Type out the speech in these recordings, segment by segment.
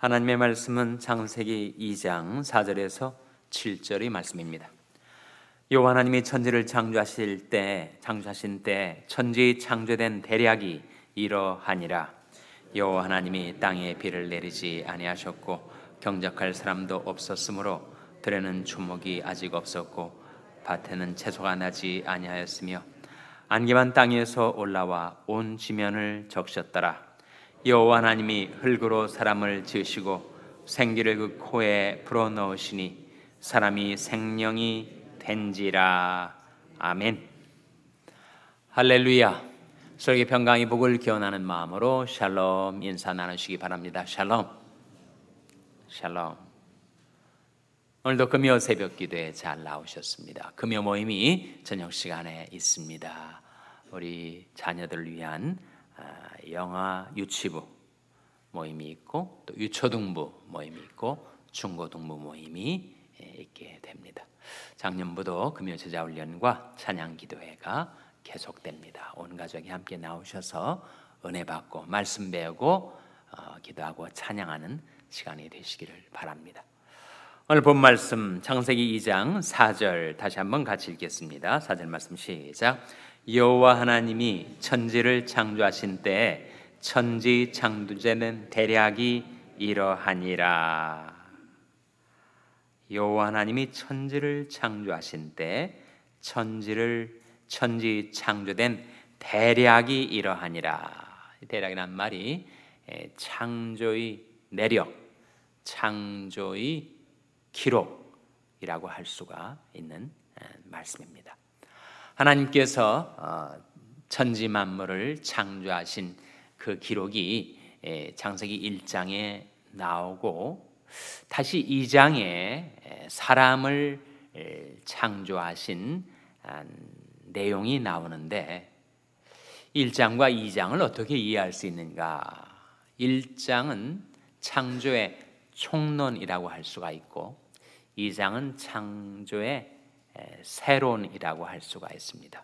하나님의 말씀은 장세기 2장 4절에서 7절의 말씀입니다. 여호와 하나님이 천지를 창조하실 때 창조하신 때 천지 창조된 대략이 이러하니라 여호와 하나님이 땅에 비를 내리지 아니하셨고 경작할 사람도 없었으므로 들에는 주목이 아직 없었고 밭에는 채소가 나지 아니하였으며 안개만 땅에서 올라와 온 지면을 적셨더라 여호와 하나님이 흙으로 사람을 지으시고 생기를 그 코에 불어넣으시니 사람이 생명이 된지라 아멘 할렐루야 설계 평강의 복을 기원하는 마음으로 샬롬 인사 나누시기 바랍니다 샬롬 샬롬 오늘도 금요 새벽 기도에 잘 나오셨습니다 금요 모임이 저녁 시간에 있습니다 우리 자녀들을 위한 영아 유치부 모임이 있고 또 유초등부 모임이 있고 중고등부 모임이 예, 있게 됩니다. 작년부도 금요 제자훈련과 찬양기도회가 계속됩니다. 온 가족이 함께 나오셔서 은혜 받고 말씀 배우고 어, 기도하고 찬양하는 시간이 되시기를 바랍니다. 오늘 본 말씀 창세기 2장 4절 다시 한번 같이 읽겠습니다. 4절 말씀 시작. 여호와 하나님이 천지를 창조하신 때에 천지 창조제는 대략이 이러하니라. 여호와 하나님이 천지를 창조하신 때 천지를 천지 창조된 대략이 이러하니라. 대략이란 말이 창조의 내력, 창조의 기록이라고 할 수가 있는 말씀입니다. 하나님께서 어, 천지 만물을 창조하신 그 기록이 예, 장세기 1장에 나오고 다시 2장에 예, 사람을 예, 창조하신 아, 내용이 나오는데 1장과 2장을 어떻게 이해할 수 있는가? 1장은 창조의 총론이라고 할 수가 있고 2장은 창조의 새론이라고 할 수가 있습니다.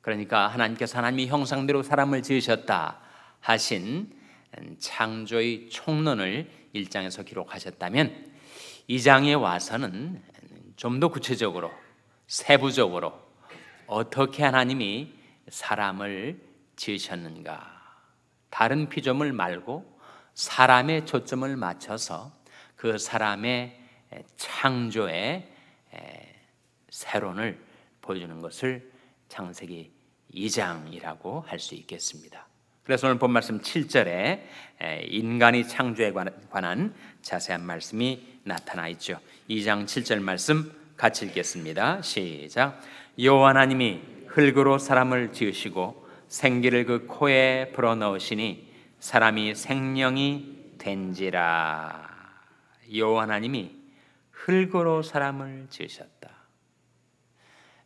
그러니까 하나님께서 하나님이 형상대로 사람을 지으셨다 하신 음, 창조의 총론을 1장에서 기록하셨다면 2장에 와서는 음, 좀더 구체적으로 세부적으로 어떻게 하나님이 사람을 지으셨는가 다른 피조물 말고 사람의 초점을 맞춰서 그 사람의 창조에 새론을 보여주는 것을 창세기 2장이라고 할 수 있겠습니다. 그래서 오늘 본 말씀 7절에 인간이 창조에 관한 자세한 말씀이 나타나 있죠. 2장 7절 말씀 같이 읽겠습니다. 시작. 여호와 하나님이 흙으로 사람을 지으시고 생기를 그 코에 불어넣으시니 사람이 생명이 된지라. 여호와 하나님이 흙으로 사람을 지으셨다.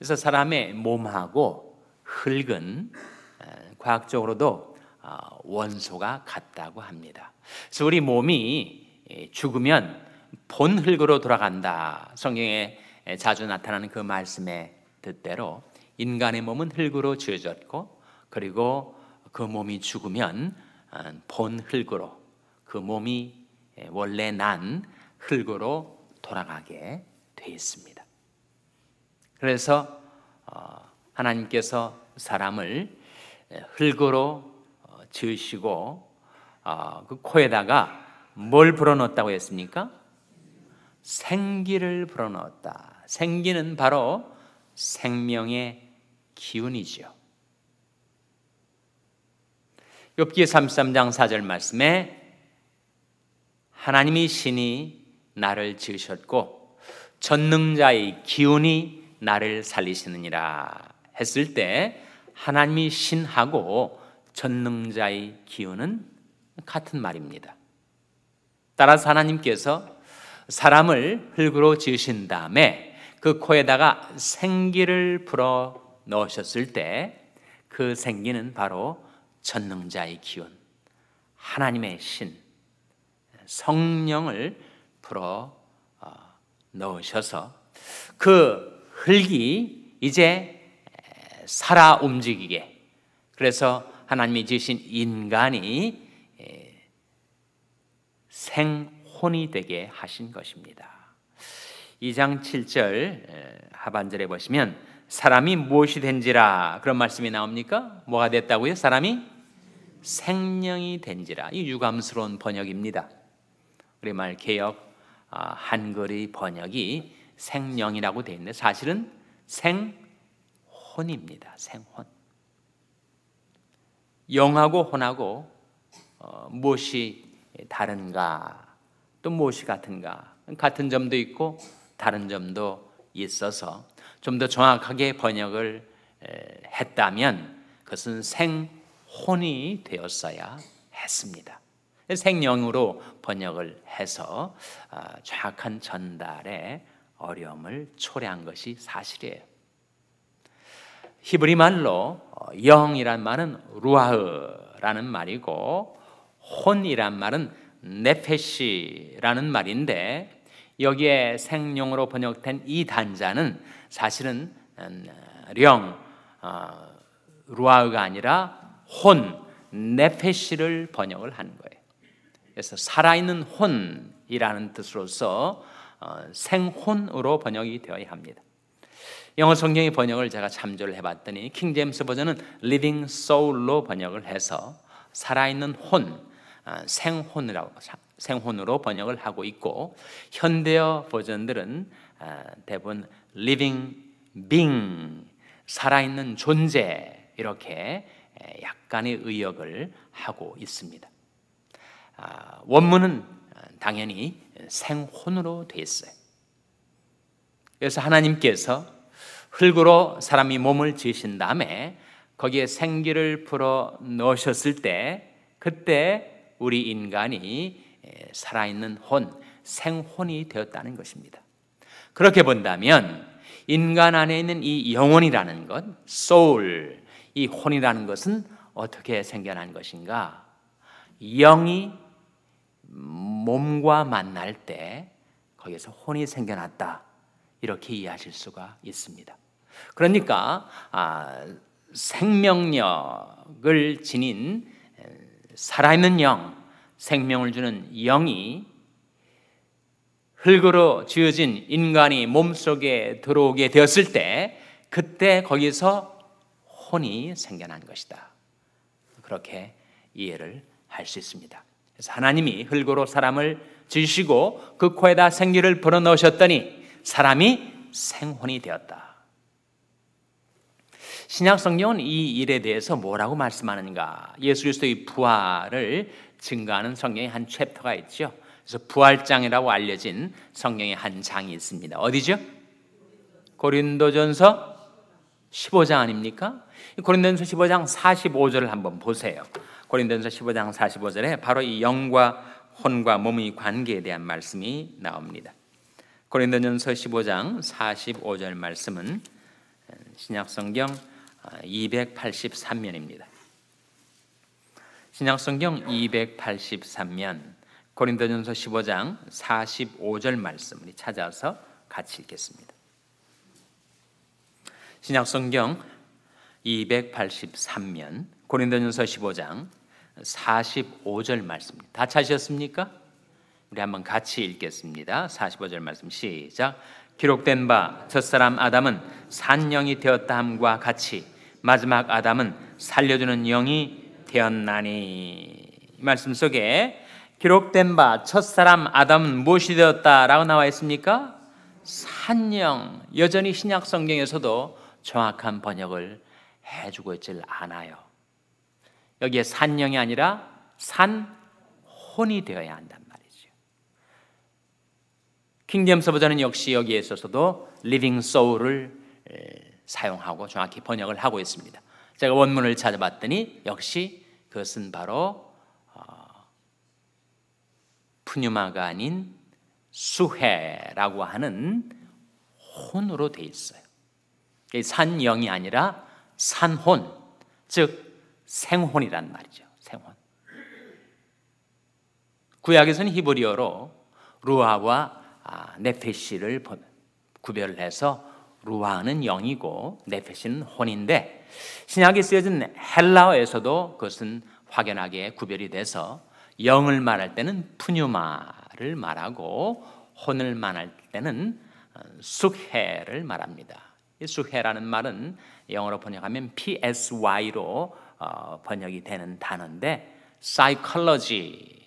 그래서 사람의 몸하고 흙은 과학적으로도 아, 원소가 같다고 합니다. 그래서 우리 몸이 죽으면 본 흙으로 돌아간다. 성경에 자주 나타나는 그 말씀의 뜻대로 인간의 몸은 흙으로 지어졌고 그리고 그 몸이 죽으면 아, 본 흙으로 그 몸이 원래 난 흙으로 돌아가게 돼 있습니다. 그래서 어, 하나님께서 사람을 흙으로 어, 지으시고 어, 그 코에다가 뭘 불어넣었다고 했습니까? 생기를 불어넣었다. 생기는 바로 생명의 기운이죠요 욥기 33장 4절 말씀에 하나님이 신이 나를 지으셨고 전능자의 기운이 나를 살리시느니라 했을 때 하나님이 신하고 전능자의 기운은 같은 말입니다. 따라서 하나님께서 사람을 흙으로 지으신 다음에 그 코에다가 생기를 불어 넣으셨을 때 그 생기는 바로 전능자의 기운, 하나님의 신, 성령을 불어 어, 넣으셔서 그 흙이 이제 살아 움직이게 그래서 하나님이 지으신 인간이 예, 생혼이 되게 하신 것입니다. 2장 7절 예, 하반절에 보시면 사람이 무엇이 된지라 그런 말씀이 나옵니까? 뭐가 됐다고요? 사람이 생명이 된지라 이 유감스러운 번역입니다. 우리말 개역 아, 한글의 번역이 생령이라고 되어 있는데 사실은 생혼입니다. 생혼. 영하고 혼하고 어, 무엇이 다른가 또 무엇이 같은가 같은 점도 있고 다른 점도 있어서 좀 더 정확하게 번역을 했다면 그것은 생혼이 되었어야 했습니다. 생령으로 번역을 해서 아, 정확한 전달에 어려움을 초래한 것이 사실이에요. 히브리 말로 어, 영이란 말은 루아흐라는 말이고 혼이란 말은 네페시라는 말인데 여기에 생용으로 번역된 이 단자는 사실은 음, 령 어, 루아흐가 아니라 혼 네페시를 번역을 한 거예요. 그래서 살아있는 혼이라는 뜻으로서 어, 생혼으로 번역이 되어야 합니다. 영어 성경의 번역을 제가 참조를 해봤더니 킹제임스 버전은 Living Soul로 번역을 해서 살아있는 혼, 어, 생혼이라고 생혼으로 번역을 하고 있고 현대어 버전들은 어, 대부분 Living Being, 살아있는 존재 이렇게 약간의 의역을 하고 있습니다. 아, 원문은 당연히 생혼으로 돼 있어요. 그래서 하나님께서 흙으로 사람이 몸을 지으신 다음에 거기에 생기를 불어 넣으셨을 때 그때 우리 인간이 살아있는 혼, 생혼이 되었다는 것입니다. 그렇게 본다면 인간 안에 있는 이 영혼이라는 것, s o 이 혼이라는 것은 어떻게 생겨난 것인가? 영이 몸과 만날 때 거기에서 혼이 생겨났다. 이렇게 이해하실 수가 있습니다. 그러니까 아, 생명력을 지닌 살아있는 영, 생명을 주는 영이 흙으로 지어진 인간이 몸속에 들어오게 되었을 때 그때 거기서 혼이 생겨난 것이다. 그렇게 이해를 할 수 있습니다. 그래서 하나님이 흙으로 사람을 지시고 그 코에다 생기를 불어 넣으셨더니 사람이 생혼이 되었다. 신약 성경은 이 일에 대해서 뭐라고 말씀하는가? 예수 그리스도의 부활을 증가하는 성경의 한 챕터가 있죠. 그래서 부활장이라고 알려진 성경의 한 장이 있습니다. 어디죠? 고린도전서 15장 아닙니까? 고린도전서 15장 45절을 한번 보세요. 고린도전서 15장 45절에 바로 이 영과 혼과 몸의 관계에 대한 말씀이 나옵니다. 고린도전서 15장 45절 말씀은 신약성경 283면입니다. 어, 신약성경 283면 고린도전서 15장 45절 말씀을 찾아서 같이 읽겠습니다. 신약성경 283면 고린도전서 15장 45절 말씀입니다. 다 찾으셨습니까? 우리 한번 같이 읽겠습니다. 45절 말씀 시작. 기록된 바 첫사람 아담은 산령이 되었다 함과 같이 마지막 아담은 살려주는 영이 되었나니 말씀 속에 기록된 바 첫사람 아담은 무엇이 되었다라고 나와 있습니까? 산령 여전히 신약 성경에서도 정확한 번역을 해주고 있질 않아요. 여기에 산령이 아니라 산혼이 되어야 한단 말이죠. 킹덤 서버전은 역시 여기에 있어서도 living soul을 사용하고 정확히 번역을 하고 있습니다. 제가 원문을 찾아봤더니 역시 그것은 바로 어, 푸뉴마가 아닌 수해라고 하는 혼으로 돼 있어요. 산영이 아니라 산혼, 즉 생혼이란 말이죠. 생혼. 구약에서는 히브리어로 루아와 아, 네페시를 구별 해서 루아는 영이고 네페시는 혼인데 신약에 쓰여진 헬라어에서도 그것은 확연하게 구별이 돼서 영을 말할 때는 푸뉴마를 말하고 혼을 말할 때는 어, 숙해를 말합니다. 수혜라는 말은 영어로 번역하면 PSY로 어, 번역이 되는 단어인데 psychology,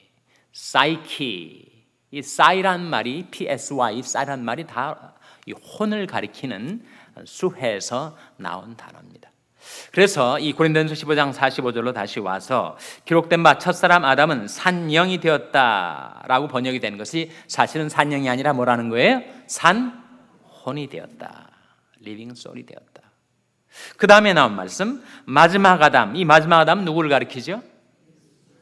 psyche 이 psy란 말이 PSY, p s 란 말이 다 이 혼을 가리키는 수혜에서 나온 단어입니다. 그래서 이 고린도전서 15장 45절로 다시 와서 기록된 바 첫사람 아담은 산령이 되었다라고 번역이 되는 것이 사실은 산령이 아니라 뭐라는 거예요? 산혼이 되었다. 리빙 솔이 되었다. 그 다음에 나온 말씀 마지막 아담 이 마지막 아담 누구를 가리키죠?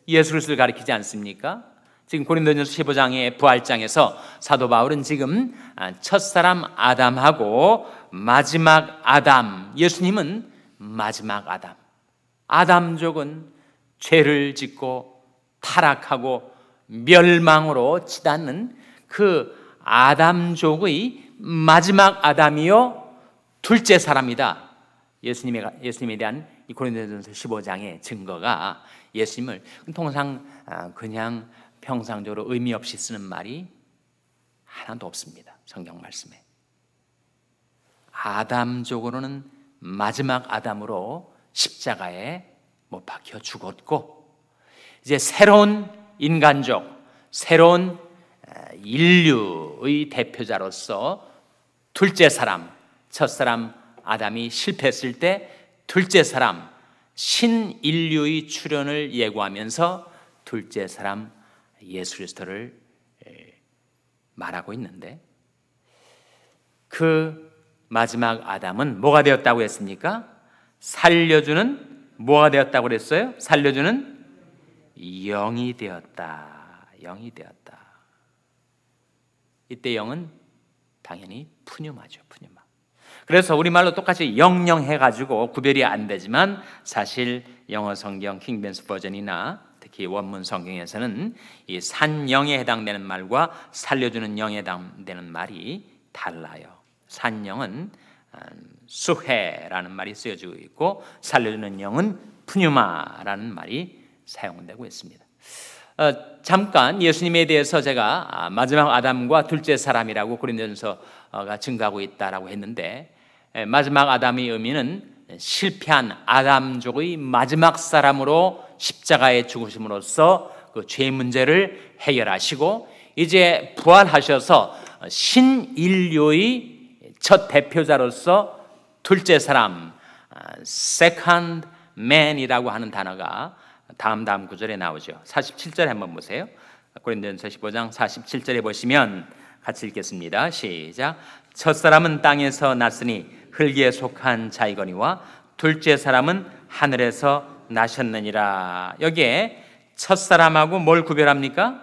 예수 그리스도를 가리키지 않습니까? 지금 고린도전서 15장의 부활장에서 사도 바울은 지금 아, 첫사람 아담하고 마지막 아담 예수님은 마지막 아담 아담족은 죄를 짓고 타락하고 멸망으로 치닫는 그 아담족의 마지막 아담이요 둘째 사람이다. 예수님에, 예수님에 대한 이 고린도전서 15장의 증거가 예수님을 통상 아, 그냥 평상적으로 의미 없이 쓰는 말이 하나도 없습니다. 성경 말씀에. 아담적으로는 마지막 아담으로 십자가에 못 박혀 죽었고 이제 새로운 인간적 새로운 아, 인류의 대표자로서 둘째 사람 첫사람 아담이 실패했을 때 둘째 사람 신인류의 출현을 예고하면서 둘째 사람 예수 그리스도를 말하고 있는데 그 마지막 아담은 뭐가 되었다고 했습니까? 살려주는 뭐가 되었다고 그랬어요? 살려주는 영이 되었다. 영이 되었다. 이때 영은 당연히 푸념하죠. 푸념. 그래서 우리말로 똑같이 영영해 가지고 구별이 안 되지만 사실 영어 성경 킹벤스 버전이나 특히 원문 성경에서는 이 산영에 해당되는 말과 살려주는 영에 해당되는 말이 달라요. 산영은 음, 수해라는 말이 쓰여지고 있고 살려주는 영은 푸뉴마라는 말이 사용되고 있습니다. 어, 잠깐 예수님에 대해서 제가 아, 마지막 아담과 둘째 사람이라고 고린도전서가 증가하고 있다라고 했는데 예, 마지막 아담의 의미는 실패한 아담족의 마지막 사람으로 십자가에 죽으심으로써 그죄 문제를 해결하시고 이제 부활하셔서 신인류의 첫 대표자로서 둘째 사람 아, second man이라고 하는 단어가 다음 다음 구절에 나오죠. 47절 한번 보세요. 고린도전서 15장 47절에 보시면 같이 읽겠습니다. 시작. 첫 사람은 땅에서 났으니 흙에 속한 자이거니와 둘째 사람은 하늘에서 나셨느니라. 여기에 첫 사람하고 뭘 구별합니까?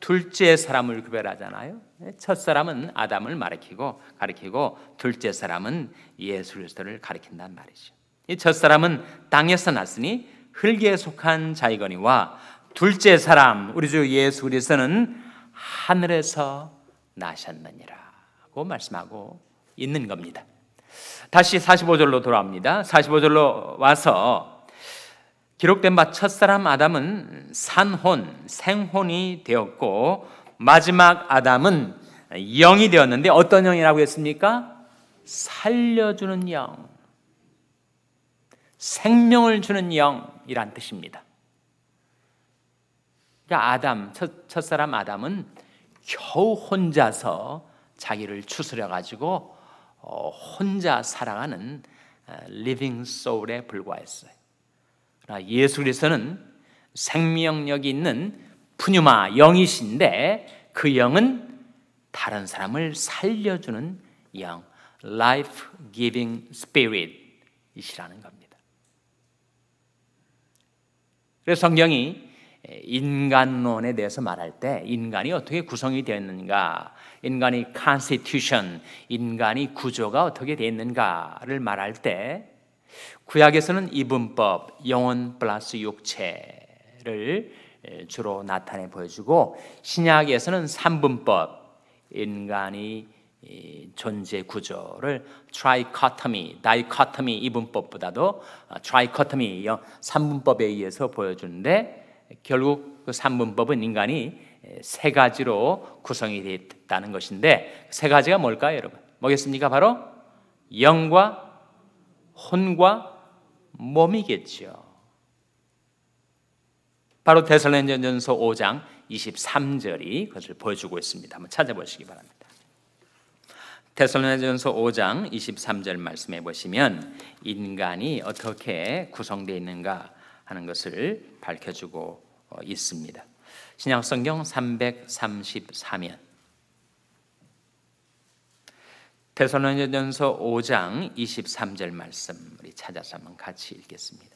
둘째 사람을 구별하잖아요. 네, 첫 사람은 아담을 가리키고 가리키고 둘째 사람은 예수 그리스도를 가리킨단 말이죠. 이첫 사람은 땅에서 났으니 흙에 속한 자이거니와 둘째 사람 우리 주 예수 그리스도는 하늘에서 나셨느니라고 말씀하고 있는 겁니다. 다시 45절로 돌아옵니다. 45절로 와서 기록된 바 첫사람 아담은 산혼, 생혼이 되었고 마지막 아담은 영이 되었는데 어떤 영이라고 했습니까? 살려주는 영. 생명을 주는 영이란 뜻입니다. 그러니까 아담, 첫, 첫사람 아담은 겨우 혼자서 자기를 추스려 가지고 어, 혼자 살아가는 리빙 소울에 불과했어요. 그러나 예수 그리스도는 생명력이 있는 푸뉴마 영이신데 그 영은 다른 사람을 살려주는 영, life giving spirit이시라는 겁니다. 그래서 성경이 인간론에 대해서 말할 때 인간이 어떻게 구성이 되었는가 인간의 constitution, 인간의 구조가 어떻게 되어 있는가를 말할 때 구약에서는 이분법, 영혼 플러스 육체를 주로 나타내 보여주고 신약에서는 삼분법, 인간의 존재 구조를 트라이커터미, 다이커터미 이분법보다도 트라이커터미 삼분법에 의해서 보여주는데 결국 그 삼분법은 인간이 세 가지로 구성이 되어 다는 것인데 세 가지가 뭘까요, 여러분? 뭐겠습니까? 바로 영과 혼과 몸이겠죠. 바로 데살로니전서 5장 23절이 그것을 보여주고 있습니다. 한번 찾아보시기 바랍니다. 데살로니전서 5장 23절 말씀해 보시면 인간이 어떻게 구성되어 있는가 하는 것을 밝혀주고 어, 있습니다. 신약성경 3 3 4면데살로전서 5장 23절 말씀 우리 찾아서 한번 같이 읽겠습니다.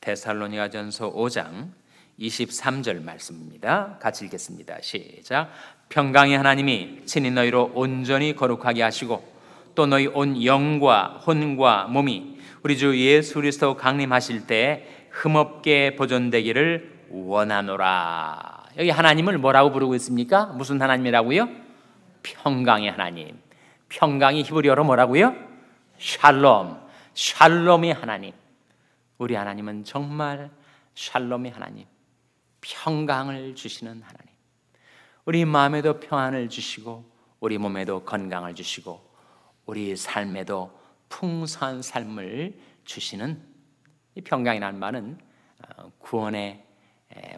데살로니가전서 5장 23절 말씀입니다. 같이 읽겠습니다. 시작. 평강의 하나님이 친히 너희로 온전히 거룩하게 하시고 또 너희 온 영과 혼과 몸이 우리 주 예수 그리스도 강림하실 때 흠없게 보존되기를 원하노라. 여기 하나님을 뭐라고 부르고 있습니까? 무슨 하나님이라고요? 평강의 하나님. 평강이 히브리어로 뭐라고요? 샬롬. 샬롬의 하나님. 우리 하나님은 정말 샬롬의 하나님. 평강을 주시는 하나님. 우리 마음에도 평안을 주시고 우리 몸에도 건강을 주시고 우리 삶에도 풍성한 삶을 주시는 이 평강이라는 말은 어, 구원의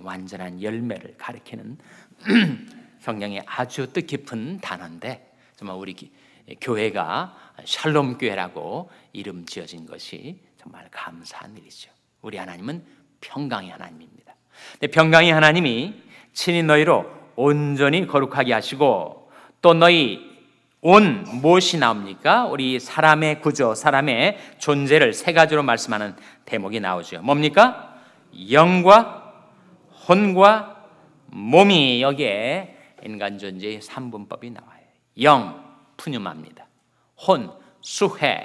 완전한 열매를 가리키는 성령의 아주 뜻깊은 단어인데 정말 우리 교회가 샬롬 교회라고 이름 지어진 것이 정말 감사한 일이죠. 우리 하나님은 평강의 하나님입니다. 평강의 하나님이 친히 너희로 온전히 거룩하게 하시고 또 너희 온 무엇이 나옵니까? 우리 사람의 구조, 사람의 존재를 세 가지로 말씀하는 대목이 나오죠. 뭡니까? 영과 혼과 몸이 여기에 인간 존재의 3분법이 나와요. 영, 푸뉴마입니다. 혼, 수해,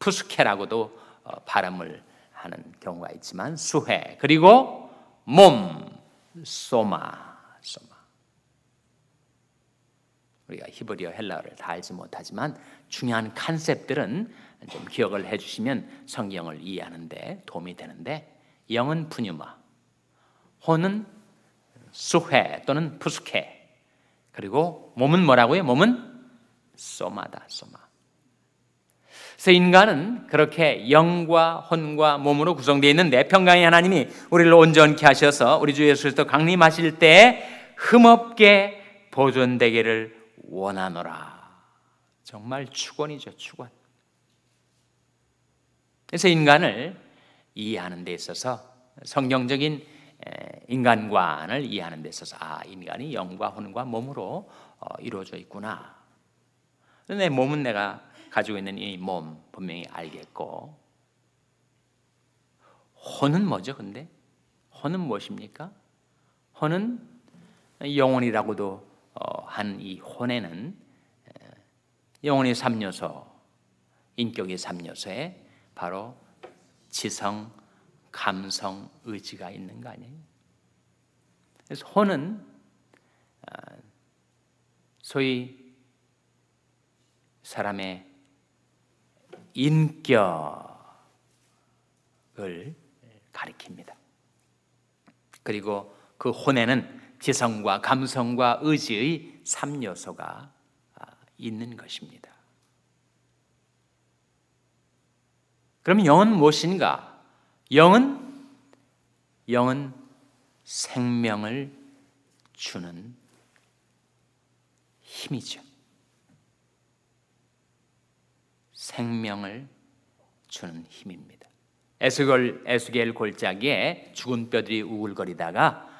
푸스케라고도 어, 발음을 하는 경우가 있지만 수해, 그리고 몸, 소마. 우리가 히브리어 헬라어를 다 알지 못하지만 중요한 컨셉들은 좀 기억을 해주시면 성경을 이해하는데 도움이 되는데 영은 분유마, 혼은 수회 또는 부숙해 그리고 몸은 뭐라고요? 몸은 소마다 소마. 그래서 인간은 그렇게 영과 혼과 몸으로 구성되어 있는데 네 평강의 하나님이 우리를 온전케 하셔서 우리 주 예수 그리스도 강림하실 때 흠없게 보존되기를 원하노라. 정말 축원이죠, 축원. 그래서 인간을 이해하는 데 있어서 성경적인 인간관을 이해하는 데 있어서 아 인간이 영과 혼과 몸으로 어, 이루어져 있구나. 내 몸은 내가 가지고 있는 이 몸 분명히 알겠고 혼은 뭐죠? 근데 혼은 무엇입니까? 혼은 영혼이라고도 어, 한 이 혼에는 영혼의 삼요소 인격의 삼요소에 바로 지성, 감성, 의지가 있는 거 아니에요? 그래서 혼은 어, 소위 사람의 인격을 가리킵니다. 그리고 그 혼에는 지성과 감성과 의지의 3요소가 아, 있는 것입니다. 그럼 영은 무엇인가? 영은 영은 생명을 주는 힘이죠. 생명을 주는 힘입니다. 에스겔 에스겔 골짜기에 죽은 뼈들이 우글거리다가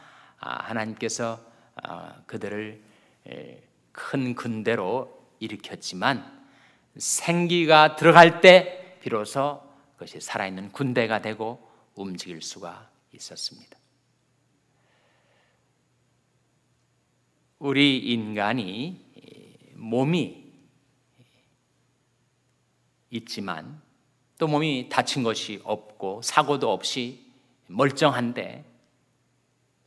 아, 하나님께서 아, 그들을 큰 군대로 일으켰지만 생기가 들어갈 때 비로소 그것이 살아있는 군대가 되고 움직일 수가 있었습니다. 우리 인간이 몸이 있지만 또 몸이 다친 것이 없고 사고도 없이 멀쩡한데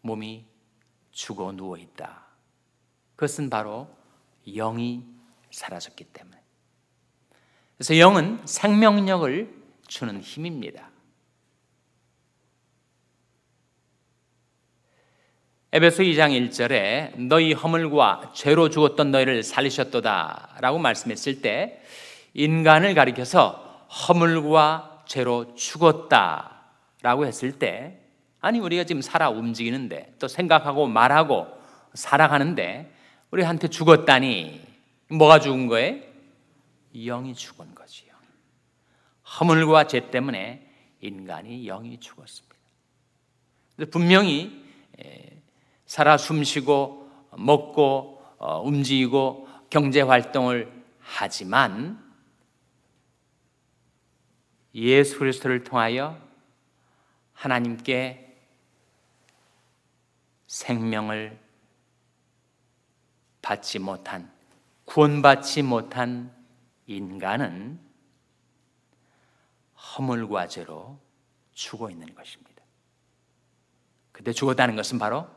몸이 죽어 누워 있다. 그것은 바로 영이 사라졌기 때문에. 그래서 영은 생명력을 주는 힘입니다. 에베소 2장 1절에 너희 허물과 죄로 죽었던 너희를 살리셨도다라고 말씀했을 때 인간을 가리켜서 허물과 죄로 죽었다라고 했을 때 아니 우리가 지금 살아 움직이는데 또 생각하고 말하고 살아가는데 우리한테 죽었다니 뭐가 죽은 거예요? 영이 죽은 거지. 영. 허물과 죄 때문에 인간이 영이 죽었습니다. 분명히 예, 살아 숨쉬고 먹고 어, 움직이고 경제 활동을 하지만 예수 그리스도를 통하여 하나님께 생명을 받지 못한 구원받지 못한 인간은 허물과 죄로 죽어 있는 것입니다. 그때 죽었다는 것은 바로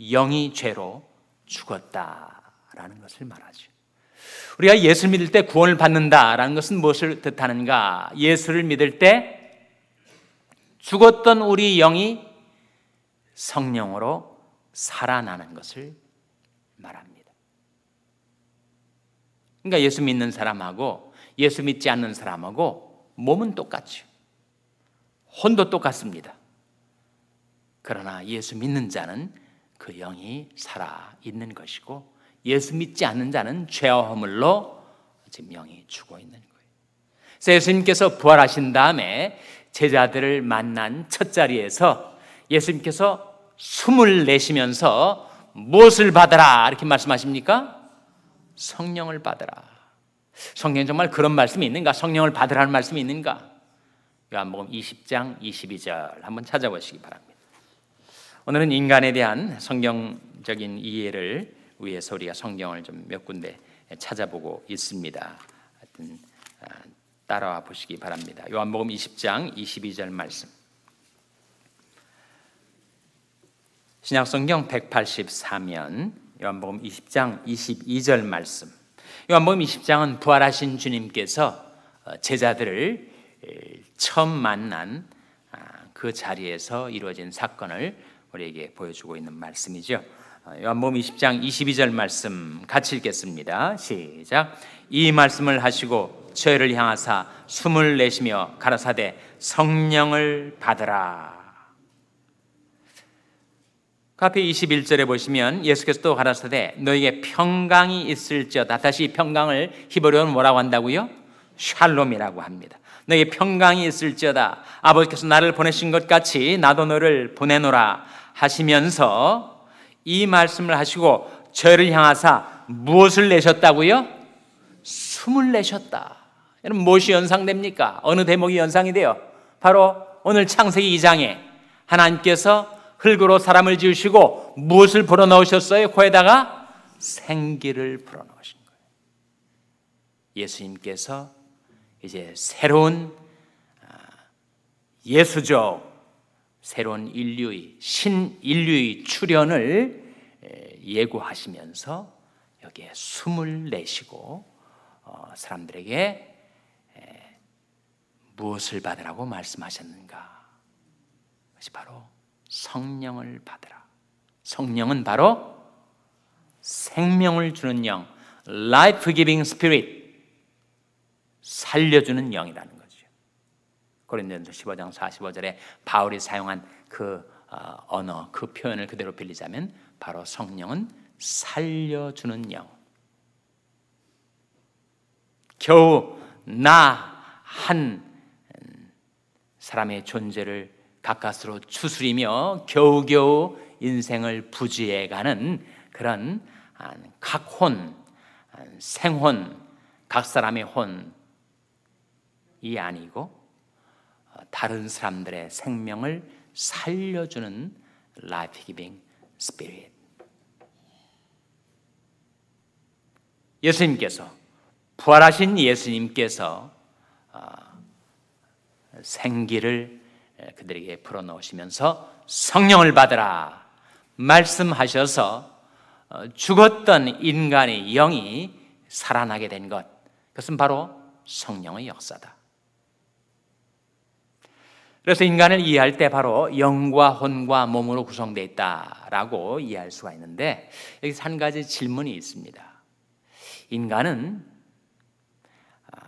영이 죄로 죽었다라는 것을 말하죠. 우리가 예수 믿을 때 구원을 받는다라는 것은 무엇을 뜻하는가? 예수를 믿을 때 죽었던 우리 영이 성령으로 살아나는 것을 말합니다. 그러니까 예수 믿는 사람하고 예수 믿지 않는 사람하고 몸은 똑같죠. 혼도 똑같습니다. 그러나 예수 믿는 자는 그 영이 살아 있는 것이고 예수 믿지 않는 자는 죄와 허물로 지금 영이 죽어 있는 거예요. 그래서 예수님께서 부활하신 다음에 제자들을 만난 첫 자리에서 예수님께서 숨을 내쉬면서 무엇을 받아라 이렇게 말씀하십니까? 성령을 받아라. 성경 정말 그런 말씀이 있는가? 성령을 받으라는 말씀이 있는가? 요한복음 20장 22절 한번 찾아보시기 바랍니다. 오늘은 인간에 대한 성경적인 이해를 위해서 우리가 성경을 좀 몇 군데 찾아보고 있습니다. 하여튼 아, 따라와 보시기 바랍니다. 요한복음 20장 22절 말씀. 신약성경 1 8 4면 요한복음 20장 22절 말씀. 요한복음 20장은 부활하신 주님께서 어, 제자들을 처음 만난 아, 그 자리에서 이루어진 사건을 우리에게 보여주고 있는 말씀이죠. 어, 요한복음 20장 22절 말씀 같이 읽겠습니다. 시작. 이 말씀을 하시고 저희를 향하사 숨을 내쉬며 가라사대 성령을 받으라. 그 앞에 21절에 보시면 예수께서 또 가라사대 너에게 평강이 있을지어다 다시 평강을 히브리어는 뭐라고 한다고요? 샬롬이라고 합니다. 너에게 평강이 있을지어다 아버지께서 나를 보내신 것 같이 나도 너를 보내노라 하시면서 이 말씀을 하시고 저를 향하사 무엇을 내셨다고요? 숨을 내셨다. 여러분 무엇이 연상됩니까? 어느 대목이 연상이 돼요? 바로 오늘 창세기 2장에 하나님께서 흙으로 사람을 지으시고 무엇을 불어넣으셨어요? 코에다가 생기를 불어넣으신 거예요. 예수님께서 이제 새로운 아, 예수적 새로운 인류의 신인류의 출현을 예고하시면서 여기에 숨을 내시고 어, 사람들에게 무엇을 받으라고 말씀하셨는가? 그것이 바로 성령을 받으라. 성령은 바로 생명을 주는 영, life giving spirit, 살려주는 영이라는 거죠. 고린도전서 15장 45절에 바울이 사용한 그 어, 언어, 그 표현을 그대로 빌리자면 바로 성령은 살려주는 영. 겨우 나한 음, 사람의 존재를 가까스로 추스리며 겨우겨우 인생을 부지해가는 그런 아, 각혼, 아, 생혼, 각 사람의 혼이 아니고 어, 다른 사람들의 생명을 살려주는 라이프 기빙 스피릿. 예수님께서 부활하신 예수님께서 어, 생기를 예, 그들에게 풀어놓으시면서 성령을 받으라 말씀하셔서 어, 죽었던 인간의 영이 살아나게 된 것. 그것은 바로 성령의 역사다. 그래서 인간을 이해할 때 바로 영과 혼과 몸으로 구성되 어 있다라고 이해할 수가 있는데 여기서 한 가지 질문이 있습니다. 인간은 아,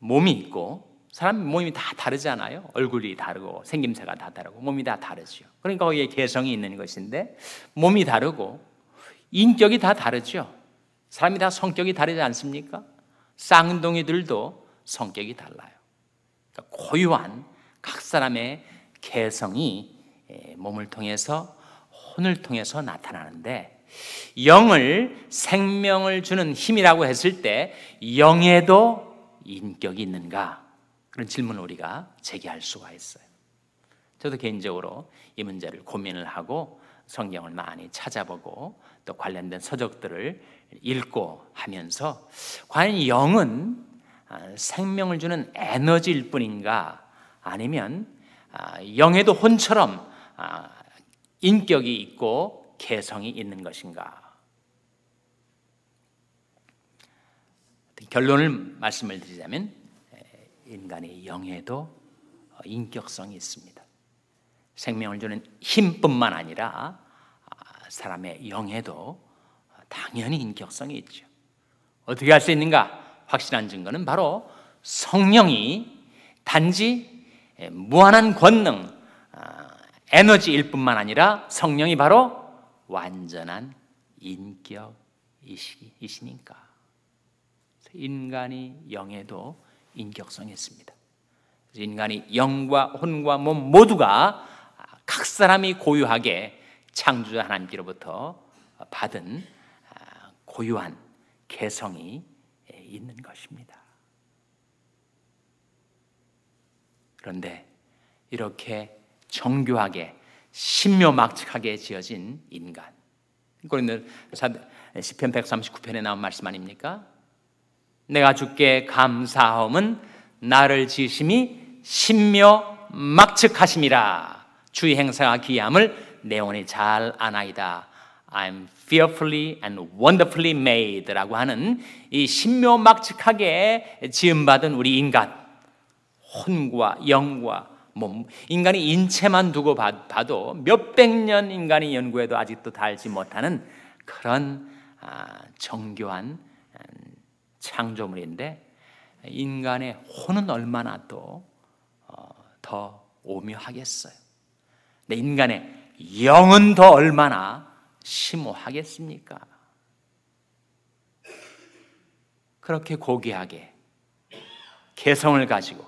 몸이 있고 사람 몸이 다다르잖아요 얼굴이 다르고 생김새가 다 다르고 몸이 다 다르죠. 그러니까 거기에 개성이 있는 것인데 몸이 다르고 인격이 다 다르죠. 사람이 다 성격이 다르지 않습니까? 쌍둥이들도 성격이 달라요. 그러니까 고유한 각 사람의 개성이 예, 몸을 통해서 혼을 통해서 나타나는데 영을 생명을 주는 힘이라고 했을 때 영에도 인격이 있는가? 그런 질문을 우리가 제기할 수가 있어요. 저도 개인적으로 이 문제를 고민을 하고 성경을 많이 찾아보고 또 관련된 서적들을 읽고 하면서 과연 영은 아, 생명을 주는 에너지일 뿐인가 아니면 아, 영에도 혼처럼 아, 인격이 있고 개성이 있는 것인가 결론을 말씀을 드리자면 인간의 영에도 어, 인격성이 있습니다. 생명을 주는 힘뿐만 아니라 아, 사람의 영에도 어, 당연히 인격성이 있죠. 어떻게 할 수 있는가? 확실한 증거는 바로 성령이 단지 무한한 권능, 아, 에너지일 뿐만 아니라 성령이 바로 완전한 인격이시니까. 인간이 영에도 인격성했습니다. 인간이 영과 혼과 몸 모두가 각 사람이 고유하게 창조자 하나님께로부터 받은 아, 고유한 개성이 있는 것입니다. 그런데 이렇게 정교하게 신묘막측하게 지어진 인간. 그런데 시편 139편에 나온 말씀 아닙니까? 내가 주께 감사함은 나를 지심이 신묘 막측하심이라 주의 행사와 기함을 내 혼이 잘 아나이다. I'm fearfully and wonderfully made라고 하는 이 신묘 막측하게 지음받은 우리 인간 혼과 영과 몸 인간이 인체만 두고 봐도 몇 백 년 인간이 연구해도 아직도 달지 못하는 그런 아, 정교한 창조물인데 인간의 혼은 얼마나 또더 어, 오묘하겠어요. 근데 인간의 영은 더 얼마나 심오하겠습니까? 그렇게 고귀하게 개성을 가지고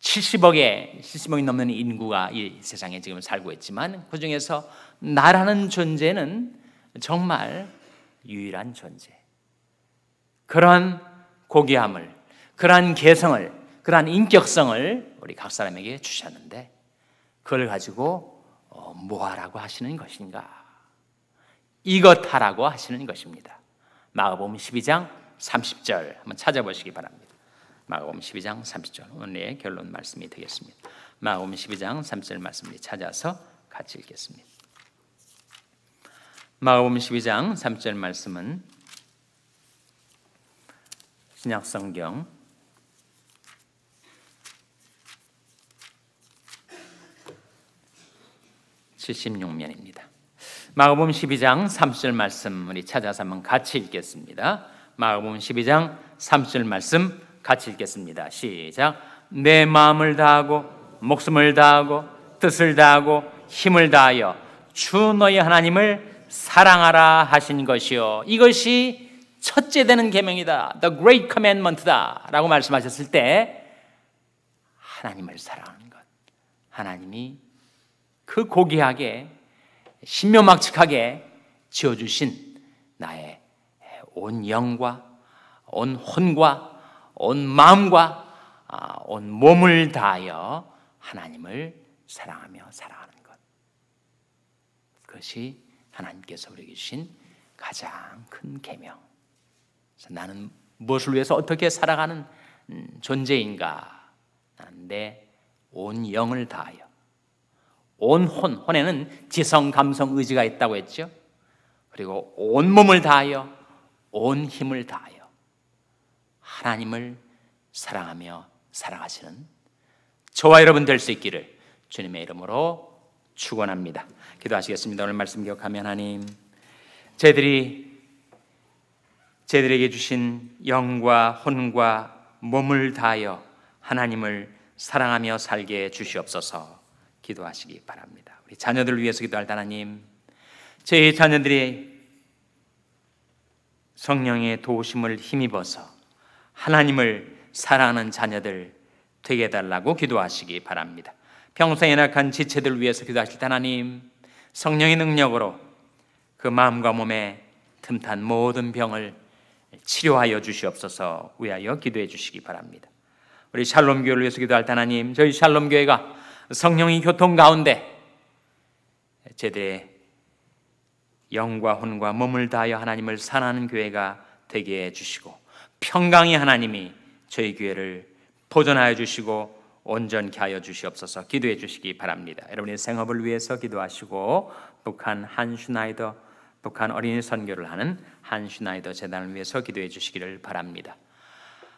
70억에 70억이 넘는 인구가 이 세상에 지금 살고 있지만 그 중에서 나라는 존재는 정말 유일한 존재. 그러한 고귀함을, 그러한 개성을, 그러한 인격성을 우리 각 사람에게 주셨는데 그걸 가지고 어, 뭐하라고 하시는 것인가? 이것 하라고 하시는 것입니다. 마가복음 12장 30절 한번 찾아보시기 바랍니다. 마가복음 12장 30절 오늘의 결론 말씀이 되겠습니다. 마가복음 12장 30절 말씀을 찾아서 같이 읽겠습니다. 마가복음 12장 3절 말씀은 신약성경 7 6 면입니다 마가복음 12장 3절 말씀 우리 찾아서 한번 같이 읽겠습니다. 마가복음 12장 3절 말씀 같이 읽겠습니다. 시작. 내 마음을 다하고 목숨을 다하고 뜻을 다하고 힘을 다하여 주 너희 하나님을 사랑하라 하신 것이요 이것이 첫째 되는 계명이다. The great commandment다. 라고 말씀하셨을 때 하나님을 사랑하는 것. 하나님이 그 고귀하게 신묘막측하게 지어 주신 나의 온 영과 온 혼과 온 마음과 아, 온 몸을 다하여 하나님을 사랑하며 살아가는 것. 그것이 하나님께서 우리에게 주신 가장 큰 계명. 나는 무엇을 위해서 어떻게 살아가는 음, 존재인가? 내 온 영을 다하여 온 혼, 혼에는 지성, 감성, 의지가 있다고 했죠. 그리고 온 몸을 다하여 온 힘을 다하여 하나님을 사랑하며 살아가시는 저와 여러분 될 수 있기를 주님의 이름으로 축원합니다. 기도하시겠습니다. 오늘 말씀 기억하면 하나님 저희들이 제들에게 주신 영과 혼과 몸을 다하여 하나님을 사랑하며 살게 해 주시옵소서 기도하시기 바랍니다. 우리 자녀들을 위해서 기도할 하나님, 제 자녀들이 성령의 도우심을 힘입어서 하나님을 사랑하는 자녀들 되게 해달라고 기도하시기 바랍니다. 평생 연약한 지체들 위해서 기도하실 하나님, 성령의 능력으로 그 마음과 몸에 틈탄 모든 병을 치료하여 주시옵소서 위하여 기도해 주시기 바랍니다. 우리 샬롬교회를 위해서 기도할 때 하나님, 저희 샬롬교회가 성령의 교통 가운데 제대의 영과 혼과 몸을 다하여 하나님을 사랑하는 교회가 되게 해주시고 평강의 하나님이 저희 교회를 보존하여 주시고 온전케 하여 주시옵소서 기도해 주시기 바랍니다. 여러분의 생업을 위해서 기도하시고 북한 한슈나이더 북한 어린이 선교를 하는 한 슈나이더 재단을 위해서 기도해 주시기를 바랍니다.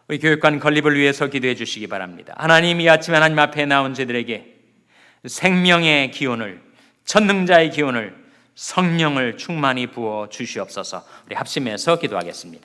우리 교육관 건립을 위해서 기도해 주시기 바랍니다. 하나님 이 아침 하나님 앞에 나온 저들에게 생명의 기운을 전능자의 기운을 성령을 충만히 부어 주시옵소서. 우리 합심해서 기도하겠습니다.